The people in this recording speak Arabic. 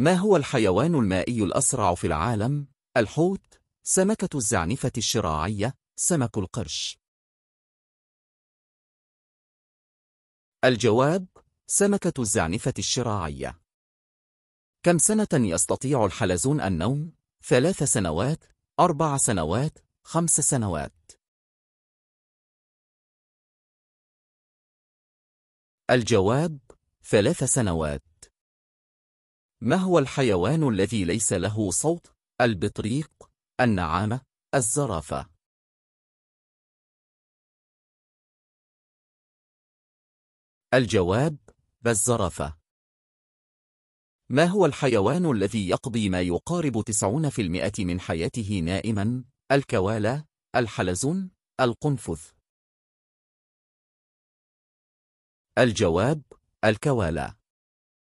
ما هو الحيوان المائي الأسرع في العالم؟ الحوت سمكة الزعنفة الشراعية سمك القرش الجواب سمكة الزعنفة الشراعية كم سنة يستطيع الحلزون النوم؟ ثلاث سنوات، أربع سنوات، خمس سنوات الجواب ثلاث سنوات ما هو الحيوان الذي ليس له صوت؟ البطريق، النعامة، الزرافة الجواب الزرافة ما هو الحيوان الذي يقضي ما يقارب 90% من حياته نائما؟ الكوالا، الحلزون، القنفذ الجواب الكوالا